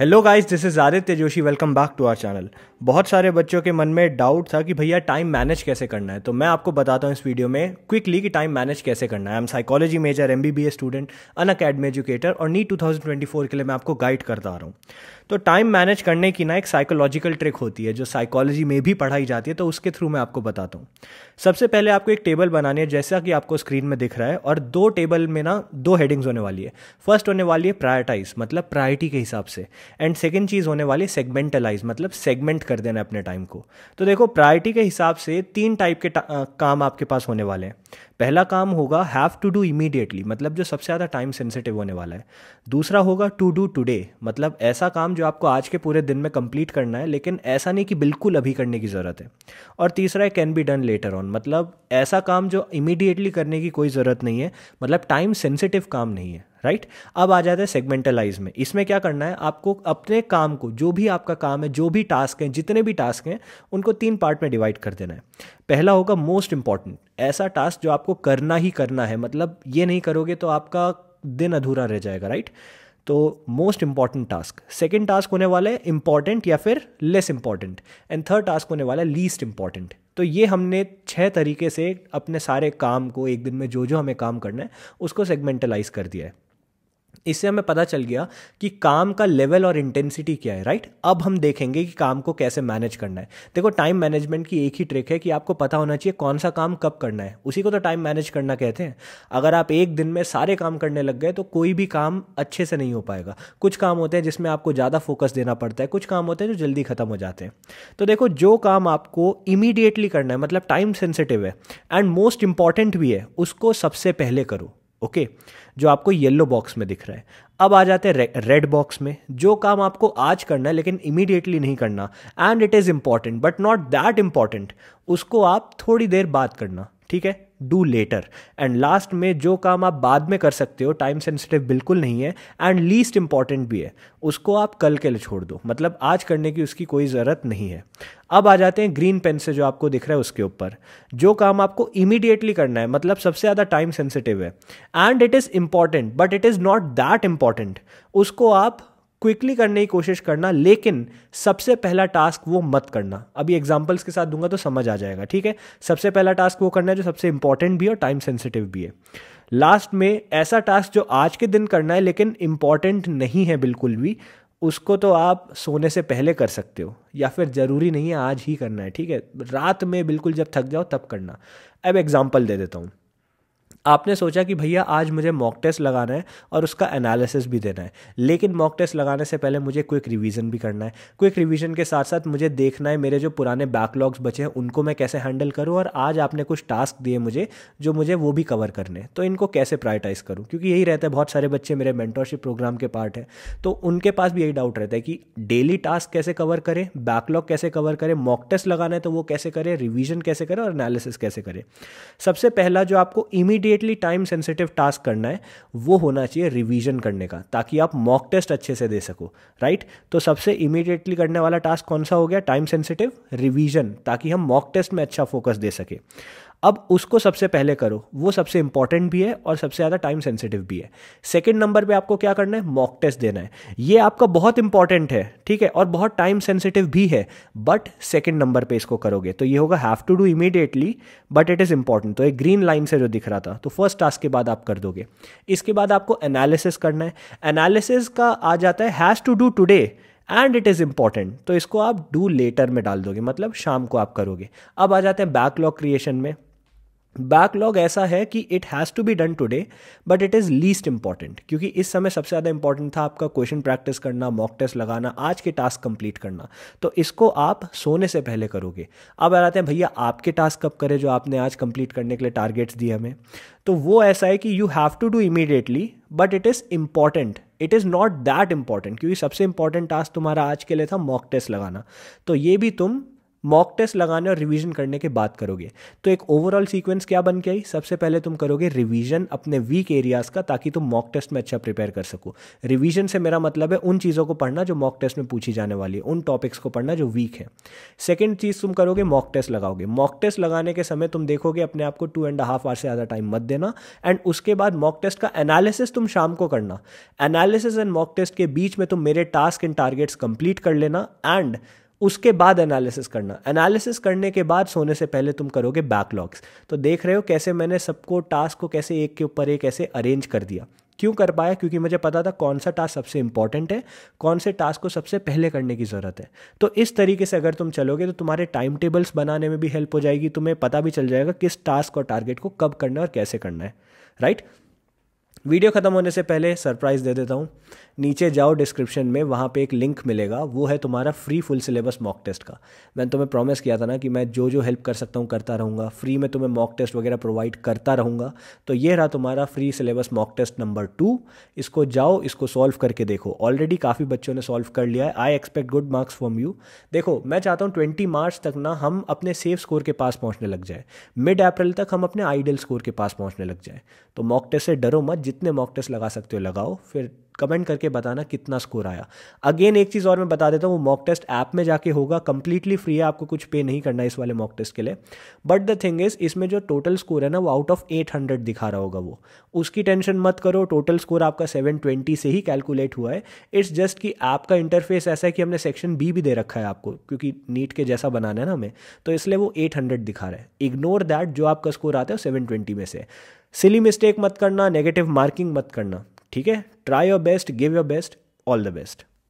Hello guys this is Aditya Joshi welcome back to our channel बहुत सारे बच्चों के मन में डाउट था कि भैया टाइम मैनेज कैसे करना है तो मैं आपको बताता हूँ इस वीडियो में क्विकली कि टाइम मैनेज कैसे करना है M psychology major M B B A student Unacademy educator और नीट 2024 के लिए मैं आपको गाइड करता रहा हूँ तो टाइम मैनेज करने की ना एक साइकोलॉजिकल ट्रिक होती है जो साइकोलॉजी में भी पढ़ाई जाती है तो उसके थ्रू मैं आपको बताता हूँ सबसे पहले आपको एक टेबल बनानी है जैसा कि आपको स्क्रीन में दिख रहा है और दो टेबल में ना दो हेडिंग्स होने वाली है फर्स्ट होने वाली है प्रायोरटाइज मतलब प्रायोरिटी के हिसाब से एंड सेकेंड चीज़ होने वाली सेगमेंटलाइज मतलब सेगमेंट कर देना अपने टाइम को तो देखो प्रायोरिटी के हिसाब से तीन टाइप के काम आपके पास होने वाले हैं पहला काम होगा हैव टू डू इमीडिएटली मतलब जो सबसे ज़्यादा टाइम सेंसिटिव होने वाला है दूसरा होगा टू डू टुडे मतलब ऐसा काम जो आपको आज के पूरे दिन में कंप्लीट करना है लेकिन ऐसा नहीं कि बिल्कुल अभी करने की ज़रूरत है और तीसरा है can be done later on मतलब ऐसा काम जो इमीडिएटली करने की कोई ज़रूरत नहीं है मतलब टाइम सेंसिटिव काम नहीं है राइट right? अब आ जाता है सेगमेंटलाइज में इसमें क्या करना है आपको अपने काम को जो भी आपका काम है जो भी टास्क हैं जितने भी टास्क हैं उनको तीन पार्ट में डिवाइड कर देना है पहला होगा मोस्ट इंपॉर्टेंट ऐसा टास्क जो आपको करना ही करना है मतलब ये नहीं करोगे तो आपका दिन अधूरा रह जाएगा राइट तो most important task second task होने वाला है इंपॉर्टेंट या फिर less important and third task होने वाला है लीस्ट इंपॉर्टेंट तो ये हमने छह तरीके से अपने सारे काम को एक दिन में जो जो हमें काम करना है उसको सेगमेंटलाइज कर दिया है इससे हमें पता चल गया कि काम का लेवल और इंटेंसिटी क्या है राइट अब हम देखेंगे कि काम को कैसे मैनेज करना है देखो टाइम मैनेजमेंट की एक ही ट्रिक है कि आपको पता होना चाहिए कौन सा काम कब करना है उसी को तो टाइम मैनेज करना कहते हैं अगर आप एक दिन में सारे काम करने लग गए तो कोई भी काम अच्छे से नहीं हो पाएगा कुछ काम होते हैं जिसमें आपको ज़्यादा फोकस देना पड़ता है कुछ काम होते हैं जो जल्दी ख़त्म हो जाते हैं तो देखो जो काम आपको इमीडिएटली करना है मतलब टाइम सेंसिटिव है एंड मोस्ट इंपॉर्टेंट भी है उसको सबसे पहले करो ओके जो आपको येलो बॉक्स में दिख रहा है अब आ जाते हैं रेड बॉक्स में जो काम आपको आज करना है लेकिन इमीडिएटली नहीं करना and it is important but not that important उसको आप थोड़ी देर बाद करना ठीक है डू लेटर एंड लास्ट में जो काम आप बाद में कर सकते हो टाइम सेंसिटिव बिल्कुल नहीं है एंड लीस्ट इंपॉर्टेंट भी है उसको आप कल के लिए छोड़ दो मतलब आज करने की उसकी कोई ज़रूरत नहीं है अब आ जाते हैं ग्रीन पेन से जो आपको दिख रहा है उसके ऊपर जो काम आपको इमीडिएटली करना है मतलब सबसे ज़्यादा टाइम सेंसिटिव है and it is important but it is not that important उसको आप क्विकली करने की कोशिश करना लेकिन सबसे पहला टास्क वो मत करना अभी एग्जाम्पल्स के साथ दूंगा तो समझ आ जाएगा ठीक है सबसे पहला टास्क वो करना है जो सबसे इंपॉर्टेंट भी है और टाइम सेंसिटिव भी है लास्ट में ऐसा टास्क जो आज के दिन करना है लेकिन इम्पॉर्टेंट नहीं है बिल्कुल भी उसको तो आप सोने से पहले कर सकते हो या फिर ज़रूरी नहीं है आज ही करना है ठीक है रात में बिल्कुल जब थक जाओ तब करना अब एग्जाम्पल दे देता हूँ आपने सोचा कि भैया आज मुझे मॉक टेस्ट लगाना है और उसका एनालिसिस भी देना है लेकिन मॉक टेस्ट लगाने से पहले मुझे क्विक रिवीजन भी करना है क्विक रिवीजन के साथ साथ मुझे देखना है मेरे जो पुराने बैकलॉग्स बचे हैं उनको मैं कैसे हैंडल करूँ और आज आपने कुछ टास्क दिए मुझे जो मुझे वो भी कवर करने तो इनको कैसे प्रायोटाइज करूँ क्योंकि यही रहता है बहुत सारे बच्चे मेरे मेंटोरशिप प्रोग्राम के पार्ट हैं तो उनके पास भी यही डाउट रहता है कि डेली टास्क कैसे कवर करें बैकलॉग कैसे कवर करें मॉक टेस्ट लगाना है तो वो कैसे करें रिविज़न कैसे करें और एनालिसिस कैसे करें सबसे पहला जो आपको immediate delicately time sensitive task करना है वो होना चाहिए रिवीजन करने का ताकि आप मॉक टेस्ट अच्छे से दे सको राइट तो सबसे इमीडिएटली करने वाला टास्क कौन सा हो गया टाइम सेंसिटिव रिवीजन ताकि हम मॉक टेस्ट में अच्छा फोकस दे सके अब उसको सबसे पहले करो वो सबसे इंपॉर्टेंट भी है और सबसे ज़्यादा टाइम सेंसिटिव भी है सेकेंड नंबर पर आपको क्या करना है मॉक टेस्ट देना है ये आपका बहुत इंपॉर्टेंट है ठीक है और बहुत टाइम सेंसिटिव भी है बट सेकेंड नंबर पर इसको करोगे तो ये होगा have to do immediately but it is important तो एक ग्रीन लाइन से जो दिख रहा था तो फर्स्ट टास्क के बाद आप कर दोगे इसके बाद आपको एनालिसिस करना है एनालिसिस का आ जाता है has to do today and it is important तो इसको आप डू लेटर में डाल दोगे मतलब शाम को आप करोगे अब आ जाते हैं बैकलॉग क्रिएशन में बैकलॉग ऐसा है कि it has to be done today but it is least important क्योंकि इस समय सबसे ज़्यादा इंपॉर्टेंट था आपका क्वेश्चन प्रैक्टिस करना मॉक टेस्ट लगाना आज के टास्क कंप्लीट करना तो इसको आप सोने से पहले करोगे अब आ जाते हैं भैया आपके टास्क कब करें जो आपने आज कंप्लीट करने के लिए टारगेट्स दिए हमें तो वो ऐसा है कि you have to do immediately but it is important it is not that important क्योंकि सबसे इंपॉर्टेंट टास्क तुम्हारा आज के लिए था मॉक टेस्ट लगाना तो ये भी तुम मॉक टेस्ट लगाने और रिवीजन करने के बाद करोगे तो एक ओवरऑल सीक्वेंस क्या बन के आई सबसे पहले तुम करोगे रिवीजन अपने वीक एरियाज का ताकि तुम मॉक टेस्ट में अच्छा प्रिपेयर कर सको रिवीजन से मेरा मतलब है उन चीज़ों को पढ़ना जो मॉक टेस्ट में पूछी जाने वाली है उन टॉपिक्स को पढ़ना जो वीक है सेकेंड चीज़ तुम करोगे मॉक टेस्ट लगाओगे मॉक टेस्ट लगाने के समय तुम देखोगे अपने आप को टू एंड हाफ आवर से ज़्यादा टाइम मत देना एंड उसके बाद मॉक टेस्ट का एनालिसिस तुम शाम को करना एनालिसिस एंड मॉक टेस्ट के बीच में तुम मेरे टास्क एंड टारगेट्स कंप्लीट कर लेना एंड उसके बाद एनालिसिस करना एनालिसिस करने के बाद सोने से पहले तुम करोगे बैकलॉग्स तो देख रहे हो कैसे मैंने सबको टास्क को कैसे एक के ऊपर एक ऐसे अरेंज कर दिया क्यों कर पाया क्योंकि मुझे पता था कौन सा टास्क सबसे इंपॉर्टेंट है कौन से टास्क को सबसे पहले करने की ज़रूरत है तो इस तरीके से अगर तुम चलोगे तो तुम्हारे टाइम टेबल्स बनाने में भी हेल्प हो जाएगी तुम्हें पता भी चल जाएगा किस टास्क और टारगेट को कब करना है और कैसे करना है राइट वीडियो ख़त्म होने से पहले सरप्राइज़ दे देता हूँ नीचे जाओ डिस्क्रिप्शन में वहाँ पे एक लिंक मिलेगा वो है तुम्हारा free full syllabus mock test का मैंने तुम्हें प्रॉमिस किया था ना कि मैं जो जो हेल्प कर सकता हूँ करता रहूँगा फ्री में तुम्हें मॉक टेस्ट वगैरह प्रोवाइड करता रहूँगा तो ये रहा तुम्हारा free syllabus mock test number two इसको जाओ इसको सॉल्व करके देखो ऑलरेडी काफ़ी बच्चों ने सॉल्व कर लिया है I expect good marks from you देखो मैं चाहता हूँ ट्वेंटी मार्च तक ना हम अपने सेफ स्कोर के पास पहुँचने लग जाए मिड अप्रैल तक हम अपने आइडियल स्कोर के पास पहुँचने लग जाए तो मॉक टेस्ट से डरो मत जितने मॉक टेस्ट लगा सकते हो लगाओ फिर कमेंट करके बताना कितना स्कोर आया अगेन एक चीज़ और मैं बता देता हूँ वो मॉक टेस्ट ऐप में जाके होगा कंप्लीटली फ्री है आपको कुछ पे नहीं करना इस वाले मॉक टेस्ट के लिए बट द थिंग इज इसमें जो टोटल स्कोर है ना वो आउट ऑफ एट हंड्रेड दिखा रहा होगा वो उसकी टेंशन मत करो टोटल स्कोर आपका सेवन ट्वेंटी से ही कैलकुलेट हुआ है इट्स जस्ट कि ऐप का इंटरफेस ऐसा है कि हमने सेक्शन बी भी दे रखा है आपको क्योंकि नीट के जैसा बनाना है ना हमें तो इसलिए वो एट हंड्रेड दिखा रहा है इग्नोर दैट जो आपका स्कोर आता है वो सेवन ट्वेंटी में से सिली मिस्टेक मत करना नेगेटिव मार्किंग मत करना ठीक है try your best give your best all the best